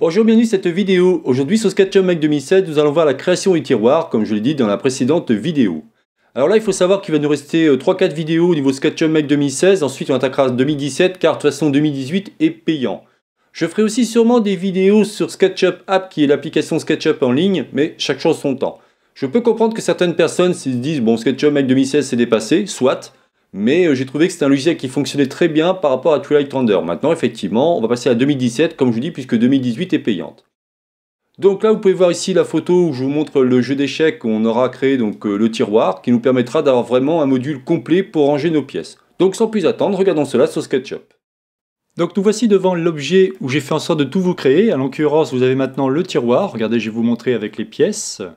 Bonjour, bienvenue dans cette vidéo. Aujourd'hui sur SketchUp Mac 2017, nous allons voir la création du tiroir, comme je l'ai dit dans la précédente vidéo. Alors là, il faut savoir qu'il va nous rester 3-4 euh, vidéos au niveau SketchUp Mac 2016, ensuite on attaquera 2017, car de toute façon 2018 est payant. Je ferai aussi sûrement des vidéos sur SketchUp App, qui est l'application SketchUp en ligne, mais chaque chose son temps. Je peux comprendre que certaines personnes se disent, bon, SketchUp Mac 2016 c'est dépassé, soit, mais euh, j'ai trouvé que c'était un logiciel qui fonctionnait très bien par rapport à Twilight Render. Maintenant, effectivement, on va passer à 2017, comme je vous dis, puisque 2018 est payante. Donc là, vous pouvez voir ici la photo où je vous montre le jeu d'échecs qu'on aura créé, donc euh, le tiroir, qui nous permettra d'avoir vraiment un module complet pour ranger nos pièces. Donc sans plus attendre, regardons cela sur SketchUp. Donc nous voici devant l'objet où j'ai fait en sorte de tout vous créer. À l'occurrence, vous avez maintenant le tiroir. Regardez, je vais vous montrer avec les pièces. Vous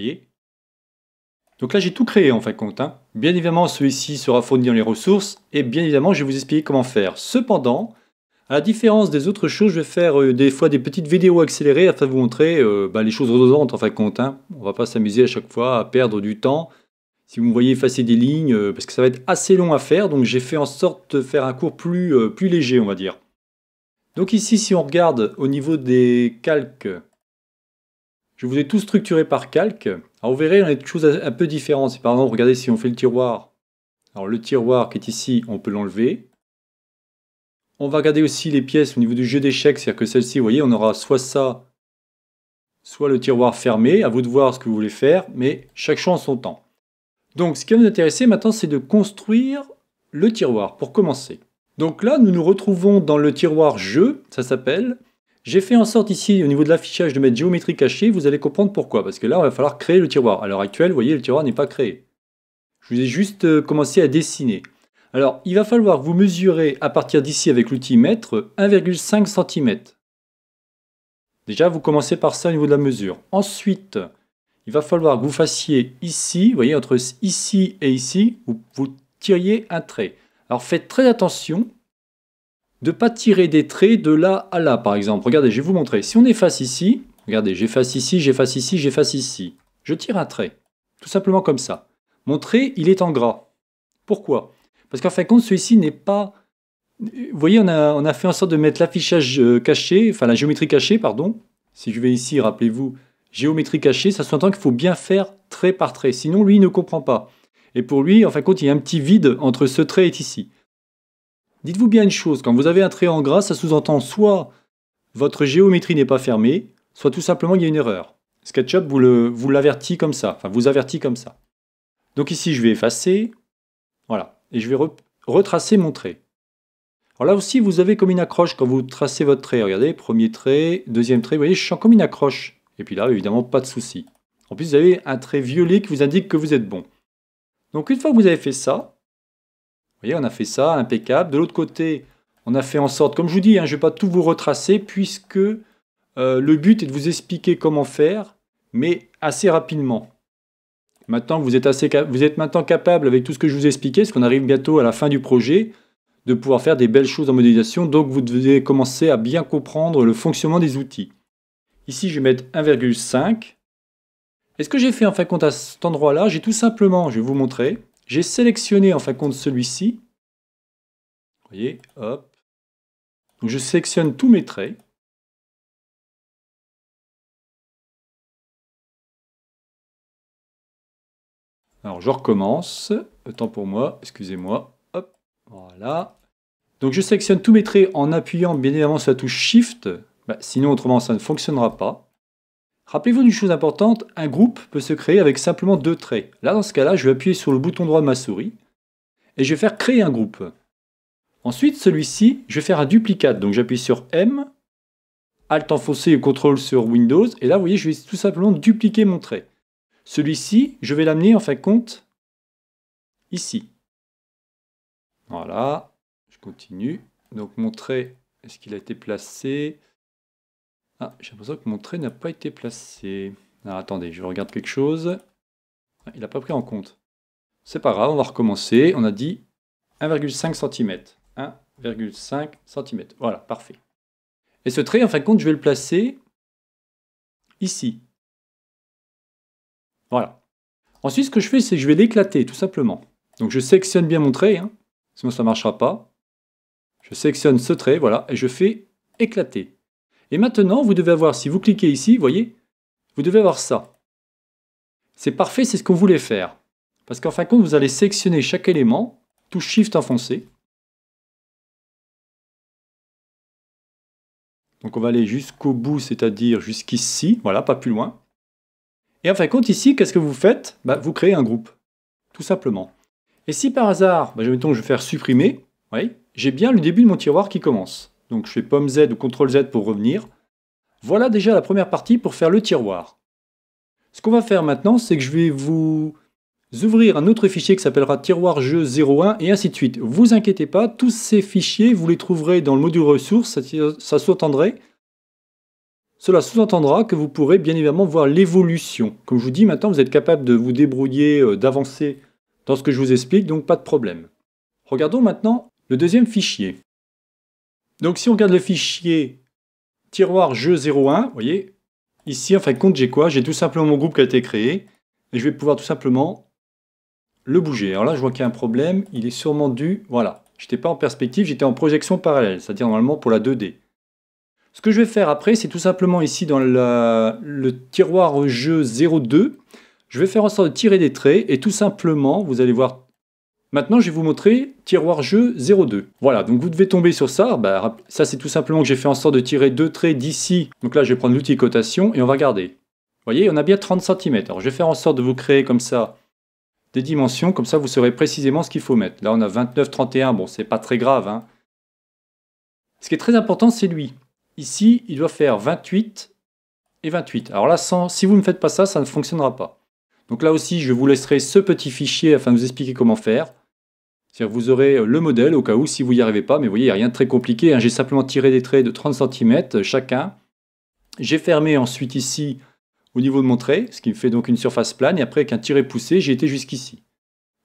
voyez donc là, j'ai tout créé en fin de compte. Hein. Bien évidemment, celui-ci sera fourni dans les ressources et bien évidemment, je vais vous expliquer comment faire. Cependant, à la différence des autres choses, je vais faire euh, des fois des petites vidéos accélérées afin de vous montrer euh, bah, les choses redondantes en fin de compte. On hein. On va pas s'amuser à chaque fois à perdre du temps. Si vous me voyez effacer des lignes, euh, parce que ça va être assez long à faire, donc j'ai fait en sorte de faire un cours plus, plus léger, on va dire. Donc ici, si on regarde au niveau des calques, je vous ai tout structuré par calque. Alors vous verrez, on a des choses un peu différentes. Par exemple, regardez si on fait le tiroir. Alors le tiroir qui est ici, on peut l'enlever. On va regarder aussi les pièces au niveau du jeu d'échecs, c'est-à-dire que celle-ci, vous voyez, on aura soit ça, soit le tiroir fermé. À vous de voir ce que vous voulez faire, mais chaque champ en son temps. Donc ce qui va nous intéresser maintenant, c'est de construire le tiroir pour commencer. Donc là, nous nous retrouvons dans le tiroir jeu, ça s'appelle. J'ai fait en sorte ici, au niveau de l'affichage, de mettre géométrie cachée. Vous allez comprendre pourquoi, parce que là, il va falloir créer le tiroir. À l'heure actuelle, vous voyez, le tiroir n'est pas créé. Je vous ai juste euh, commencé à dessiner. Alors, il va falloir que vous mesurez à partir d'ici avec l'outil mètre 1,5 cm. Déjà, vous commencez par ça au niveau de la mesure. Ensuite, il va falloir que vous fassiez ici, vous voyez, entre ici et ici, vous, vous tiriez un trait. Alors faites très attention, de ne pas tirer des traits de là à là, par exemple. Regardez, je vais vous montrer. Si on efface ici, regardez, j'efface ici, j'efface ici, j'efface ici. Je tire un trait, tout simplement comme ça. Mon trait, il est en gras. Pourquoi Parce qu'en fin de compte, celui-ci n'est pas... Vous voyez, on a, fait en sorte de mettre l'affichage euh, caché, enfin la géométrie cachée, pardon. Si je vais ici, rappelez-vous, géométrie cachée, ça sous-entend qu'il faut bien faire trait par trait, sinon lui, il ne comprend pas. Et pour lui, en fin de compte, il y a un petit vide entre ce trait et ici. Dites-vous bien une chose, quand vous avez un trait en gras, ça sous-entend soit votre géométrie n'est pas fermée, soit tout simplement il y a une erreur. SketchUp vous, l'avertit comme ça, enfin vous avertit comme ça. Donc ici je vais effacer, voilà, et je vais retracer mon trait. Alors là aussi vous avez comme une accroche quand vous tracez votre trait, regardez, premier trait, deuxième trait, vous voyez je sens comme une accroche. Et puis là évidemment pas de souci. En plus vous avez un trait violet qui vous indique que vous êtes bon. Donc une fois que vous avez fait ça, voyez, on a fait ça, impeccable. De l'autre côté, on a fait en sorte, comme je vous dis, hein, je ne vais pas tout vous retracer, puisque euh, le but est de vous expliquer comment faire, mais assez rapidement. Maintenant, vous êtes, vous êtes maintenant capable, avec tout ce que je vous ai expliqué, parce qu'on arrive bientôt à la fin du projet, de pouvoir faire des belles choses en modélisation, donc vous devez commencer à bien comprendre le fonctionnement des outils. Ici, je vais mettre 1,5. Et ce que j'ai fait en fin de compte à cet endroit-là, j'ai tout simplement, je vais vous montrer, j'ai sélectionné en fin de compte celui-ci. Vous voyez, hop. Donc je sélectionne tous mes traits. Alors je recommence, temps pour moi, excusez-moi, hop, voilà. Donc je sélectionne tous mes traits en appuyant bien évidemment sur la touche Shift, bah, sinon autrement ça ne fonctionnera pas. Rappelez-vous d'une chose importante, un groupe peut se créer avec simplement deux traits. Là, dans ce cas-là, je vais appuyer sur le bouton droit de ma souris et je vais faire créer un groupe. Ensuite, celui-ci, je vais faire un duplicate. Donc j'appuie sur M, Alt enfoncé et CTRL sur Windows. Et là, vous voyez, je vais tout simplement dupliquer mon trait. Celui-ci, je vais l'amener en fin de compte ici. Voilà, je continue. Donc mon trait, est-ce qu'il a été placé ah, j'ai l'impression que mon trait n'a pas été placé. Ah, attendez, je regarde quelque chose. Ah, il n'a pas pris en compte. C'est pas grave, on va recommencer. On a dit 1,5 cm. 1,5 cm. Voilà, parfait. Et ce trait, en fin de compte, je vais le placer ici. Voilà. Ensuite, ce que je fais, c'est que je vais l'éclater, tout simplement. Donc je sélectionne bien mon trait, hein. sinon ça ne marchera pas. Je sélectionne ce trait, voilà, et je fais éclater. Et maintenant, vous devez avoir, si vous cliquez ici, voyez, vous devez avoir ça. C'est parfait, c'est ce qu'on voulait faire. Parce qu'en fin de compte, vous allez sélectionner chaque élément, tout Shift enfoncé. Donc on va aller jusqu'au bout, c'est-à-dire jusqu'ici, voilà, pas plus loin. Et en fin de compte, ici, qu'est-ce que vous faites bah, Vous créez un groupe, tout simplement. Et si par hasard, bah, mettons que je vais faire supprimer, j'ai bien le début de mon tiroir qui commence. Donc je fais pomme Z ou CTRL Z pour revenir. Voilà déjà la première partie pour faire le tiroir. Ce qu'on va faire maintenant, c'est que je vais vous ouvrir un autre fichier qui s'appellera tiroir jeu 01 et ainsi de suite. Vous inquiétez pas, tous ces fichiers, vous les trouverez dans le module ressources, ça sous-entendrait. Cela sous-entendra que vous pourrez bien évidemment voir l'évolution. Comme je vous dis, maintenant vous êtes capable de vous débrouiller, euh, d'avancer dans ce que je vous explique, donc pas de problème. Regardons maintenant le deuxième fichier. Donc si on regarde le fichier tiroir jeu 01, vous voyez, ici en fin de compte j'ai quoi J'ai tout simplement mon groupe qui a été créé et je vais pouvoir tout simplement le bouger. Alors là je vois qu'il y a un problème, il est sûrement dû, voilà, je n'étais pas en perspective, j'étais en projection parallèle, c'est-à-dire normalement pour la 2D. Ce que je vais faire après, c'est tout simplement ici dans le tiroir jeu 02, je vais faire en sorte de tirer des traits et tout simplement, vous allez voir Maintenant, je vais vous montrer tiroir jeu 02. Voilà, donc vous devez tomber sur ça. Bah, ça, c'est tout simplement que j'ai fait en sorte de tirer deux traits d'ici. Donc là, je vais prendre l'outil cotation et on va regarder. Vous voyez, on a bien 30 cm. Alors, je vais faire en sorte de vous créer comme ça des dimensions. Comme ça, vous saurez précisément ce qu'il faut mettre. Là, on a 29, 31. Bon, c'est pas très grave. Hein. Ce qui est très important, c'est lui. Ici, il doit faire 28 et 28. Alors là, sans, si vous ne faites pas ça, ça ne fonctionnera pas. Donc là aussi, je vous laisserai ce petit fichier afin de vous expliquer comment faire. C'est-à-dire vous aurez euh, le modèle au cas où si vous n'y arrivez pas, mais vous voyez, il n'y a rien de très compliqué. Hein. J'ai simplement tiré des traits de 30 cm euh, chacun. J'ai fermé ensuite ici au niveau de mon trait, ce qui me fait donc une surface plane, et après avec un tiré poussé, j'ai été jusqu'ici.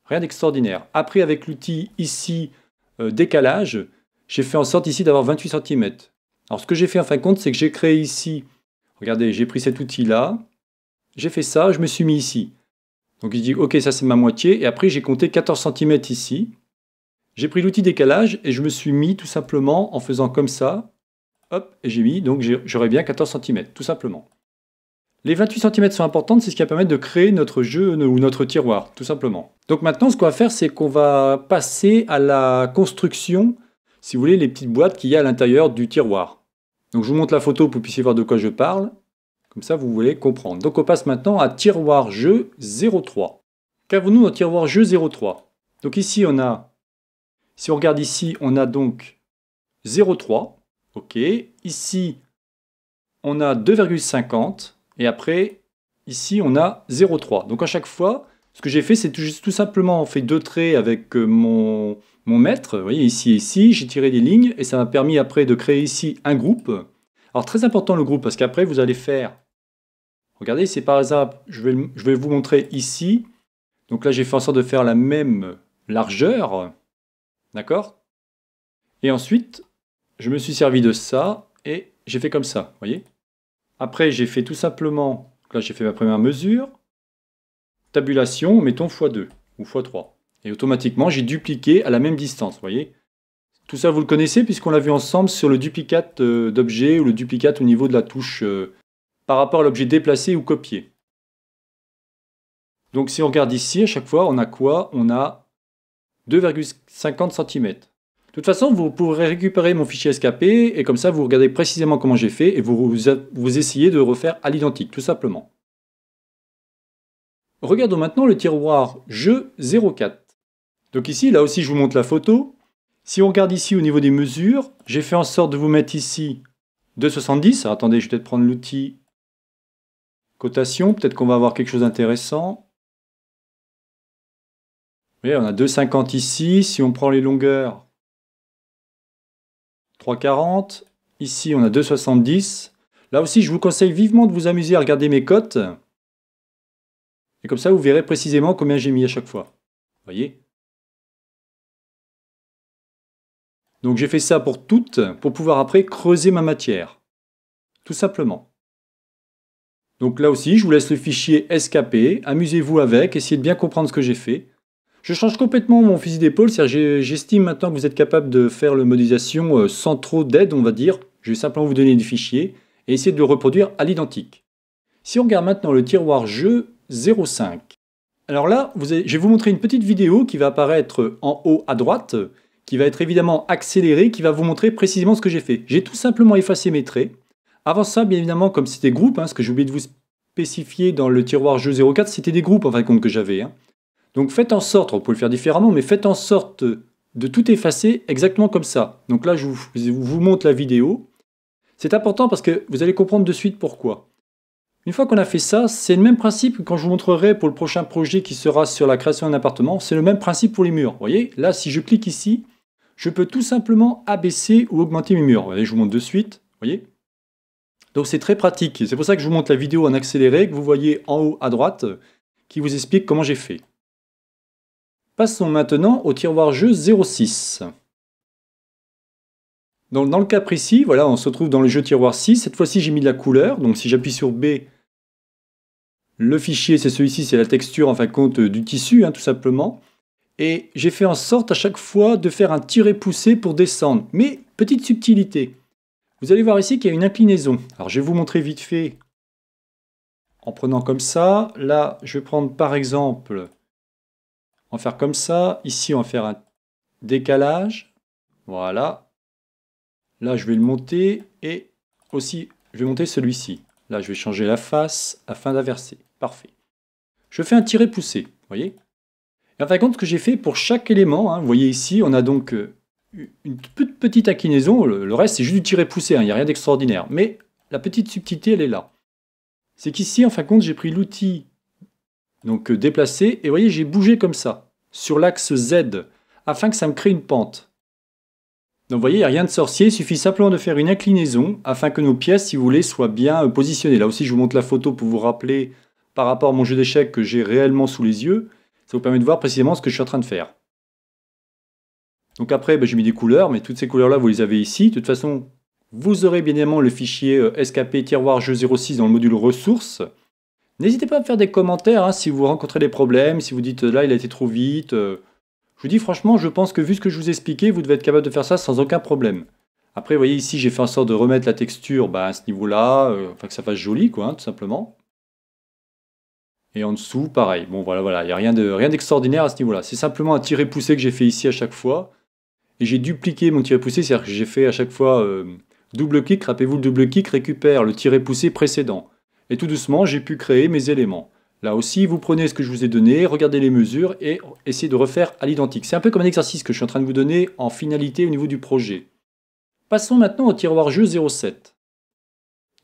Rien d'extraordinaire. Après avec l'outil ici euh, décalage, j'ai fait en sorte ici d'avoir 28 cm. Alors ce que j'ai fait en fin de compte, c'est que j'ai créé ici, regardez, j'ai pris cet outil là, j'ai fait ça, je me suis mis ici. Donc il dit ok ça c'est ma moitié et après j'ai compté 14 cm ici. J'ai pris l'outil décalage et je me suis mis tout simplement en faisant comme ça. Hop, et j'ai mis, donc j'aurais bien 14 cm, tout simplement. Les 28 cm sont importantes, c'est ce qui va permettre de créer notre jeu ou notre tiroir, tout simplement. Donc maintenant, ce qu'on va faire, c'est qu'on va passer à la construction, si vous voulez, les petites boîtes qu'il y a à l'intérieur du tiroir. Donc je vous montre la photo pour que vous puissiez voir de quoi je parle. Comme ça, vous voulez comprendre. Donc on passe maintenant à tiroir jeu 03. Qu'avons-nous dans tiroir jeu 03 Donc ici, on a, si on regarde ici, on a donc 03. OK. Ici, on a 2,50. Et après, ici, on a 0,3. Donc à chaque fois, ce que j'ai fait, c'est tout, tout, simplement fait deux traits avec euh, mon, mon maître. Vous voyez, ici et ici, j'ai tiré des lignes et ça m'a permis après de créer ici un groupe. Alors très important le groupe, parce qu'après, vous allez faire Regardez, c'est par exemple, je vais, je vais vous montrer ici. Donc là, j'ai fait en sorte de faire la même largeur. D'accord Et ensuite, je me suis servi de ça et j'ai fait comme ça, vous voyez Après, j'ai fait tout simplement, là j'ai fait ma première mesure, tabulation, mettons x2 ou x3. Et automatiquement, j'ai dupliqué à la même distance, voyez Tout ça, vous le connaissez puisqu'on l'a vu ensemble sur le duplicate euh, d'objet ou le duplicate au niveau de la touche euh, par rapport à l'objet déplacé ou copié. Donc si on regarde ici, à chaque fois, on a quoi On a 2,50 cm. De toute façon, vous pourrez récupérer mon fichier SKP, et comme ça, vous regardez précisément comment j'ai fait et vous, vous essayez de refaire à l'identique, tout simplement. Regardons maintenant le tiroir Jeu 04. Donc ici, là aussi, je vous montre la photo. Si on regarde ici au niveau des mesures, j'ai fait en sorte de vous mettre ici 2,70. Attendez, je vais peut-être prendre l'outil Cotation, peut-être qu'on va avoir quelque chose d'intéressant. Vous voyez, on a 2,50 ici. Si on prend les longueurs, 3,40. Ici, on a 2,70. Là aussi, je vous conseille vivement de vous amuser à regarder mes cotes. Et comme ça, vous verrez précisément combien j'ai mis à chaque fois. Vous voyez Donc j'ai fait ça pour toutes, pour pouvoir après creuser ma matière. Tout simplement. Donc là aussi, je vous laisse le fichier SKP, amusez-vous avec, essayez de bien comprendre ce que j'ai fait. Je change complètement mon fusil d'épaule, c'est-à-dire j'estime maintenant que vous êtes capable de faire le modélisation euh, sans trop d'aide, on va dire. Je vais simplement vous donner le fichier et essayer de le reproduire à l'identique. Si on regarde maintenant le tiroir jeu 05, alors là, je vais vous montrer une petite vidéo qui va apparaître en haut à droite, qui va être évidemment accélérée, qui va vous montrer précisément ce que j'ai fait. J'ai tout simplement effacé mes traits, avant ça, bien évidemment, comme c'était groupe, hein, ce que j'ai oublié de vous spécifier dans le tiroir jeu 04, c'était des groupes en fin de compte que j'avais. Hein. Donc faites en sorte, on peut le faire différemment, mais faites en sorte de tout effacer exactement comme ça. Donc là, je vous, montre la vidéo. C'est important parce que vous allez comprendre de suite pourquoi. Une fois qu'on a fait ça, c'est le même principe que quand je vous montrerai pour le prochain projet qui sera sur la création d'un appartement. C'est le même principe pour les murs. Vous voyez, là, si je clique ici, je peux tout simplement abaisser ou augmenter mes murs. je vous montre de suite. Vous voyez donc c'est très pratique. C'est pour ça que je vous montre la vidéo en accéléré que vous voyez en haut à droite qui vous explique comment j'ai fait. Passons maintenant au tiroir jeu 06. Donc dans le cas précis, voilà, on se retrouve dans le jeu tiroir 6. Cette fois-ci, j'ai mis de la couleur. Donc si j'appuie sur B, le fichier, c'est celui-ci, c'est la texture, en fin compte, du tissu, hein, tout simplement. Et j'ai fait en sorte à chaque fois de faire un tiré poussé pour descendre. Mais petite subtilité, vous allez voir ici qu'il y a une inclinaison. Alors je vais vous montrer vite fait en prenant comme ça. Là, je vais prendre par exemple, en faire comme ça. Ici, on va faire un décalage. Voilà. Là, je vais le monter et aussi, je vais monter celui-ci. Là, je vais changer la face afin d'inverser. Parfait. Je fais un tiré poussé, vous voyez et en fin de compte, ce que j'ai fait pour chaque élément, hein, vous voyez ici, on a donc euh, une petite inclinaison, le, reste c'est juste du tirer poussé, hein, il n'y a rien d'extraordinaire. Mais la petite subtilité, elle est là. C'est qu'ici, en fin de compte, j'ai pris l'outil donc euh, déplacé, et vous voyez, j'ai bougé comme ça, sur l'axe Z, afin que ça me crée une pente. Donc vous voyez, il n'y a rien de sorcier, il suffit simplement de faire une inclinaison, afin que nos pièces, si vous voulez, soient bien euh, positionnées. Là aussi, je vous montre la photo pour vous rappeler, par rapport à mon jeu d'échecs que j'ai réellement sous les yeux, ça vous permet de voir précisément ce que je suis en train de faire. Donc après, ben, j'ai mis des couleurs, mais toutes ces couleurs-là, vous les avez ici. De toute façon, vous aurez bien évidemment le fichier euh, SKP tiroir jeu 06 dans le module ressources. N'hésitez pas à me faire des commentaires hein, si vous rencontrez des problèmes, si vous dites euh, là il a été trop vite. Euh. Je vous dis franchement, je pense que vu ce que je vous ai expliqué, vous devez être capable de faire ça sans aucun problème. Après, vous voyez ici, j'ai fait en sorte de remettre la texture bah, à ce niveau-là, enfin que ça fasse joli, quoi, hein, tout simplement. Et en dessous, pareil. Bon, voilà, voilà, il n'y a rien d'extraordinaire de, rien à ce niveau-là. C'est simplement un tiré poussé que j'ai fait ici à chaque fois. Et j'ai dupliqué mon tiré poussé, c'est-à-dire que j'ai fait à chaque fois euh, double clic, rappelez-vous, le double clic récupère le tiré poussé précédent. Et tout doucement, j'ai pu créer mes éléments. Là aussi, vous prenez ce que je vous ai donné, regardez les mesures et essayez de refaire à l'identique. C'est un peu comme un exercice que je suis en train de vous donner en finalité au niveau du projet. Passons maintenant au tiroir jeu 07.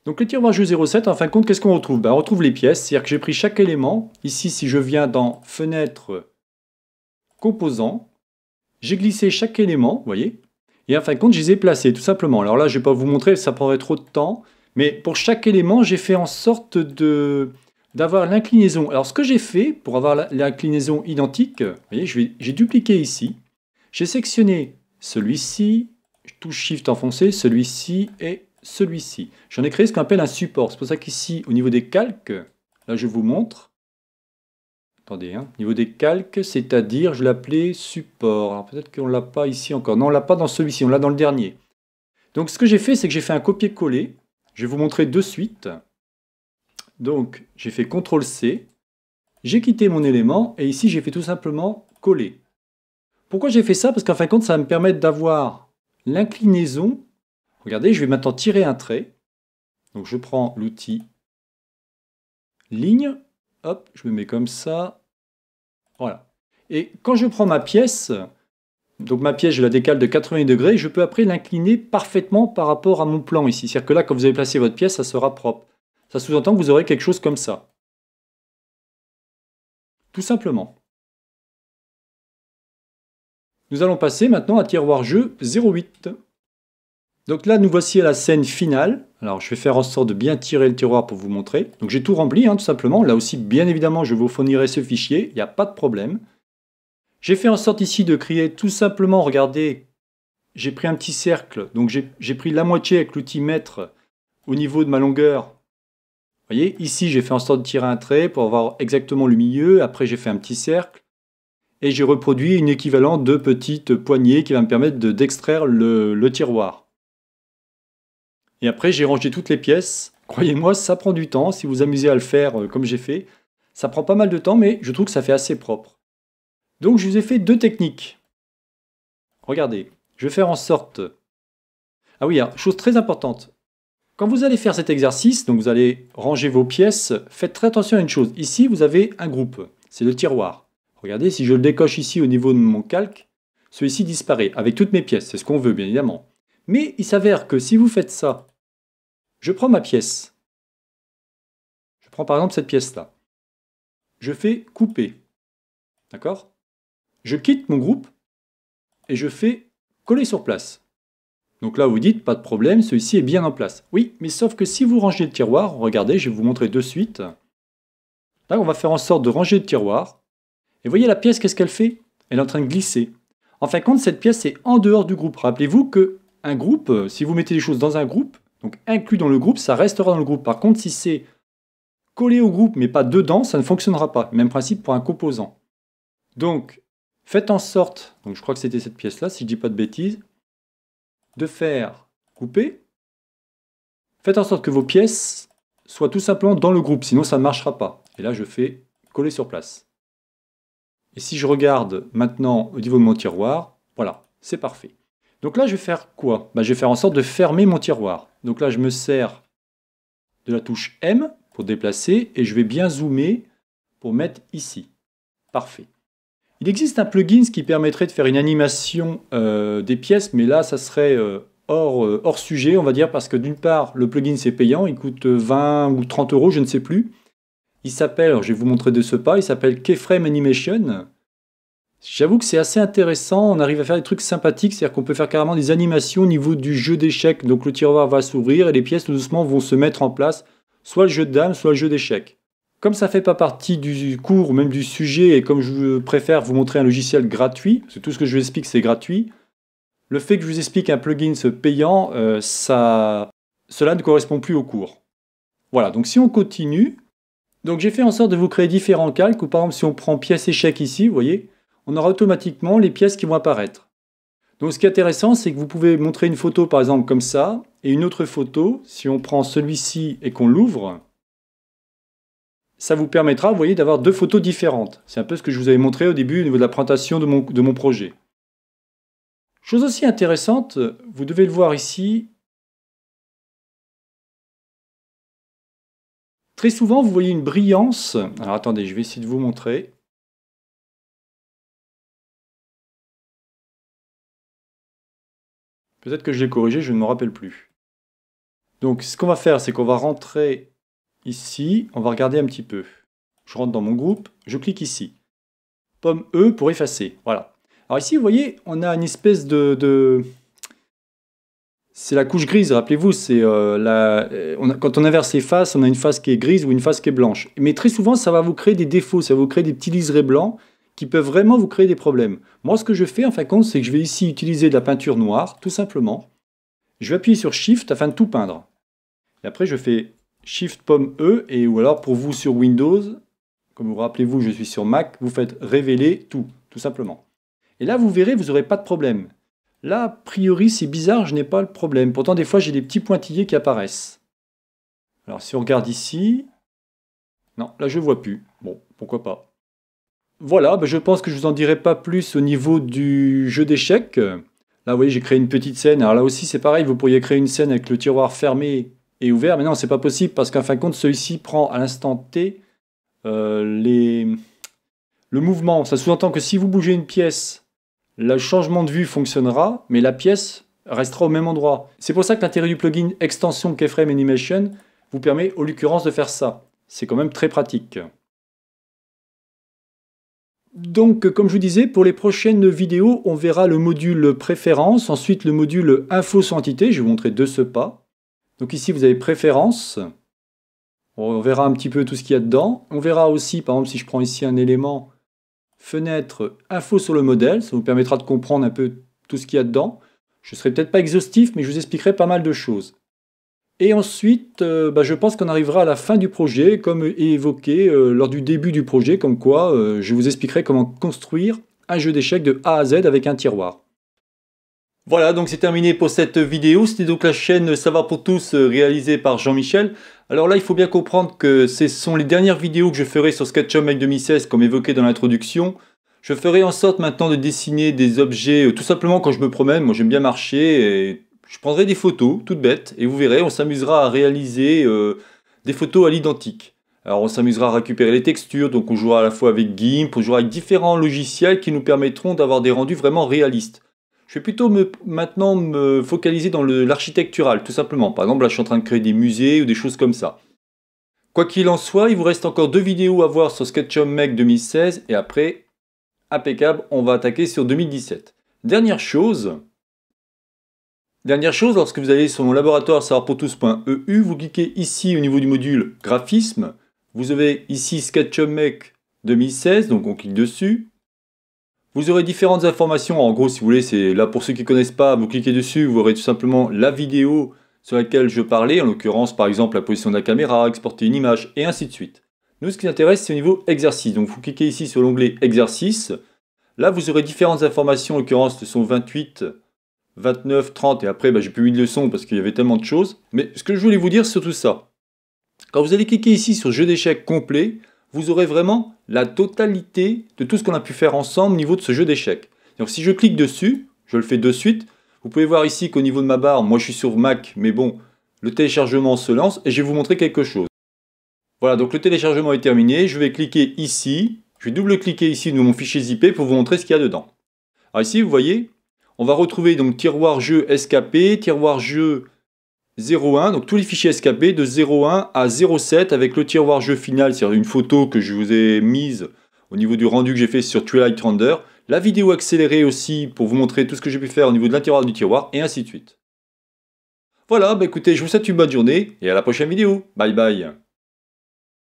Donc le tiroir jeu 07, en fin de compte, qu'est-ce qu'on retrouve ben, On retrouve les pièces, c'est-à-dire que j'ai pris chaque élément. Ici, si je viens dans Fenêtre, Composants, j'ai glissé chaque élément, vous voyez, et en fin de compte, je les ai placés, tout simplement. Alors là, je ne vais pas vous montrer, ça prendrait trop de temps, mais pour chaque élément, j'ai fait en sorte d'avoir l'inclinaison. Alors ce que j'ai fait pour avoir l'inclinaison identique, vous voyez, j'ai dupliqué ici, j'ai sectionné celui-ci, touche Shift enfoncé, celui-ci et celui-ci. J'en ai créé ce qu'on appelle un support. C'est pour ça qu'ici, au niveau des calques, là je vous montre, Attendez, hein. niveau des calques, c'est-à-dire, je l'appelais support. peut-être qu'on ne l'a pas ici encore. Non, on ne l'a pas dans celui-ci, on l'a dans le dernier. Donc ce que j'ai fait, c'est que j'ai fait un copier-coller. Je vais vous montrer de suite. Donc j'ai fait CTRL-C. J'ai quitté mon élément et ici j'ai fait tout simplement coller. Pourquoi j'ai fait ça Parce qu'en fin de compte, ça va me permettre d'avoir l'inclinaison. Regardez, je vais maintenant tirer un trait. Donc je prends l'outil ligne Hop, je me mets comme ça. Voilà. Et quand je prends ma pièce, donc ma pièce, je la décale de 80 degrés, je peux après l'incliner parfaitement par rapport à mon plan ici. C'est-à-dire que là, quand vous avez placé votre pièce, ça sera propre. Ça sous-entend que vous aurez quelque chose comme ça. Tout simplement. Nous allons passer maintenant à tiroir jeu 08. Donc là, nous voici à la scène finale. Alors, je vais faire en sorte de bien tirer le tiroir pour vous montrer. Donc, j'ai tout rempli, hein, tout simplement. Là aussi, bien évidemment, je vous fournirai ce fichier. Il n'y a pas de problème. J'ai fait en sorte ici de créer tout simplement, regardez, j'ai pris un petit cercle. Donc, j'ai pris la moitié avec l'outil mètre au niveau de ma longueur. Vous voyez, ici, j'ai fait en sorte de tirer un trait pour avoir exactement le milieu. Après, j'ai fait un petit cercle. Et j'ai reproduit une équivalent de petite poignée qui va me permettre d'extraire le tiroir. Et après, j'ai rangé toutes les pièces. Croyez-moi, ça prend du temps. Si vous amusez à le faire euh, comme j'ai fait, ça prend pas mal de temps, mais je trouve que ça fait assez propre. Donc, je vous ai fait deux techniques. Regardez, je vais faire en sorte... Ah oui, chose très importante. Quand vous allez faire cet exercice, donc vous allez ranger vos pièces, faites très attention à une chose. Ici, vous avez un groupe, c'est le tiroir. Regardez, si je le décoche ici au niveau de mon calque, celui-ci disparaît avec toutes mes pièces, c'est ce qu'on veut bien évidemment. Mais il s'avère que si vous faites ça je prends ma pièce. Je prends par exemple cette pièce-là. Je fais couper. D'accord Je quitte mon groupe et je fais coller sur place. Donc là, vous dites, pas de problème, celui-ci est bien en place. Oui, mais sauf que si vous rangez le tiroir, regardez, je vais vous montrer de suite. Là, on va faire en sorte de ranger le tiroir. Et voyez la pièce, qu'est-ce qu'elle fait Elle est en train de glisser. En fin de compte, cette pièce est en dehors du groupe. Rappelez-vous que un groupe, si vous mettez les choses dans un groupe, donc inclus dans le groupe, ça restera dans le groupe. Par contre, si c'est collé au groupe mais pas dedans, ça ne fonctionnera pas. Même principe pour un composant. Donc faites en sorte, donc je crois que c'était cette pièce-là, si je ne dis pas de bêtises, de faire couper. Faites en sorte que vos pièces soient tout simplement dans le groupe, sinon ça ne marchera pas. Et là, je fais coller sur place. Et si je regarde maintenant au niveau de mon tiroir, voilà, c'est parfait. Donc là, je vais faire quoi bah, Je vais faire en sorte de fermer mon tiroir. Donc là, je me sers de la touche M pour déplacer et je vais bien zoomer pour mettre ici. Parfait. Il existe un plugin qui permettrait de faire une animation euh, des pièces, mais là, ça serait euh, hors, euh, hors sujet, on va dire, parce que d'une part, le plugin, c'est payant, il coûte 20 ou 30 euros, je ne sais plus. Il s'appelle, je vais vous montrer de ce pas, il s'appelle Keyframe Animation. J'avoue que c'est assez intéressant, on arrive à faire des trucs sympathiques, c'est-à-dire qu'on peut faire carrément des animations au niveau du jeu d'échecs, donc le tiroir va s'ouvrir et les pièces tout doucement vont se mettre en place, soit le jeu de dames, soit le jeu d'échecs. Comme ça ne fait pas partie du cours ou même du sujet, et comme je préfère vous montrer un logiciel gratuit, parce que tout ce que je vous explique c'est gratuit, le fait que je vous explique un plugin payant, euh, ça... cela ne correspond plus au cours. Voilà, donc si on continue, donc j'ai fait en sorte de vous créer différents calques, ou par exemple si on prend pièce échec ici, vous voyez, on aura automatiquement les pièces qui vont apparaître. Donc ce qui est intéressant, c'est que vous pouvez montrer une photo par exemple comme ça, et une autre photo, si on prend celui-ci et qu'on l'ouvre, ça vous permettra, vous voyez, d'avoir deux photos différentes. C'est un peu ce que je vous avais montré au début au niveau de la présentation de mon, de mon projet. Chose aussi intéressante, vous devez le voir ici, Très souvent, vous voyez une brillance. Alors attendez, je vais essayer de vous montrer. Peut-être que je l'ai corrigé, je ne me rappelle plus. Donc ce qu'on va faire, c'est qu'on va rentrer ici, on va regarder un petit peu. Je rentre dans mon groupe, je clique ici. Pomme E pour effacer, voilà. Alors ici, vous voyez, on a une espèce de... de... C'est la couche grise, rappelez-vous, c'est euh, la... Euh, quand on inverse les faces, on a une face qui est grise ou une face qui est blanche. Mais très souvent, ça va vous créer des défauts, ça va vous créer des petits liserés blancs qui peuvent vraiment vous créer des problèmes. Moi, ce que je fais, en fin de compte, c'est que je vais ici utiliser de la peinture noire, tout simplement. Je vais appuyer sur Shift afin de tout peindre. Et après, je fais Shift pomme E, et ou alors pour vous sur Windows, comme vous rappelez-vous, je suis sur Mac, vous faites révéler tout, tout simplement. Et là, vous verrez, vous n'aurez pas de problème. Là, a priori, c'est bizarre, je n'ai pas le problème. Pourtant, des fois, j'ai des petits pointillés qui apparaissent. Alors, si on regarde ici... Non, là, je ne vois plus. Bon, pourquoi pas voilà, ben, je pense que je vous en dirai pas plus au niveau du jeu d'échecs. Là, vous voyez, j'ai créé une petite scène. Alors là aussi, c'est pareil, vous pourriez créer une scène avec le tiroir fermé et ouvert, mais non, n'est pas possible parce qu'en fin de compte, celui-ci prend à l'instant T euh, le mouvement. Ça sous-entend que si vous bougez une pièce, le changement de vue fonctionnera, mais la pièce restera au même endroit. C'est pour ça que l'intérêt du plugin extension Keyframe Animation vous permet, en l'occurrence, de faire ça. C'est quand même très pratique. Donc, comme je vous disais, pour les prochaines vidéos, on verra le module Préférences, ensuite le module info sur entité. Je vais vous montrer de ce pas. Donc ici, vous avez Préférences, On verra un petit peu tout ce qu'il y a dedans. On verra aussi, par exemple, si je prends ici un élément fenêtre info sur le modèle, ça vous permettra de comprendre un peu tout ce qu'il y a dedans. Je ne serai peut-être pas exhaustif, mais je vous expliquerai pas mal de choses. Et ensuite, euh, bah, je pense qu'on arrivera à la fin du projet, comme évoqué euh, lors du début du projet, comme quoi euh, je vous expliquerai comment construire un jeu d'échecs de A à Z avec un tiroir. Voilà, donc c'est terminé pour cette vidéo. C'était donc la chaîne Ça pour tous réalisée par Jean-Michel. Alors là, il faut bien comprendre que ce sont les dernières vidéos que je ferai sur SketchUp 2016, comme évoqué dans l'introduction. Je ferai en sorte maintenant de dessiner des objets tout simplement quand je me promène. Moi, j'aime bien marcher et je prendrai des photos, toutes bêtes, et vous verrez, on s'amusera à réaliser euh, des photos à l'identique. Alors on s'amusera à récupérer les textures, donc on jouera à la fois avec GIMP, on jouera avec différents logiciels qui nous permettront d'avoir des rendus vraiment réalistes. Je vais plutôt maintenant me focaliser dans l'architectural, tout simplement. Par exemple, là je suis en train de créer des musées ou des choses comme ça. Quoi qu'il en soit, il vous reste encore deux vidéos à voir sur SketchUp Mac 2016 et après, impeccable, on va attaquer sur 2017. Dernière chose, Dernière chose, lorsque vous allez sur mon laboratoire savoir e vous cliquez ici au niveau du module graphisme. Vous avez ici SketchUp Make 2016, donc on clique dessus. Vous aurez différentes informations. En gros, si vous voulez, c'est là pour ceux qui ne connaissent pas, vous cliquez dessus, vous aurez tout simplement la vidéo sur laquelle je parlais, en l'occurrence par exemple la position de la caméra, exporter une image et ainsi de suite. Nous, ce qui nous intéresse, c'est au niveau exercice. Donc vous cliquez ici sur l'onglet exercice. Là, vous aurez différentes informations, en l'occurrence, ce sont 28 29, 30, et après bah, j'ai plus eu de leçons parce qu'il y avait tellement de choses. Mais ce que je voulais vous dire, c'est tout ça. Quand vous allez cliquer ici sur jeu d'échecs complet, vous aurez vraiment la totalité de tout ce qu'on a pu faire ensemble au niveau de ce jeu d'échecs. Donc si je clique dessus, je le fais de suite, vous pouvez voir ici qu'au niveau de ma barre, moi je suis sur Mac, mais bon, le téléchargement se lance et je vais vous montrer quelque chose. Voilà, donc le téléchargement est terminé, je vais cliquer ici, je vais double-cliquer ici dans mon fichier zippé pour vous montrer ce qu'il y a dedans. Alors ici, vous voyez, on va retrouver donc tiroir jeu SKP, tiroir jeu 01, donc tous les fichiers SKP de 01 à 07 avec le tiroir jeu final, c'est-à-dire une photo que je vous ai mise au niveau du rendu que j'ai fait sur Twilight Render, la vidéo accélérée aussi pour vous montrer tout ce que j'ai pu faire au niveau de l'intérieur du tiroir et ainsi de suite. Voilà, bah écoutez, je vous souhaite une bonne journée et à la prochaine vidéo. Bye bye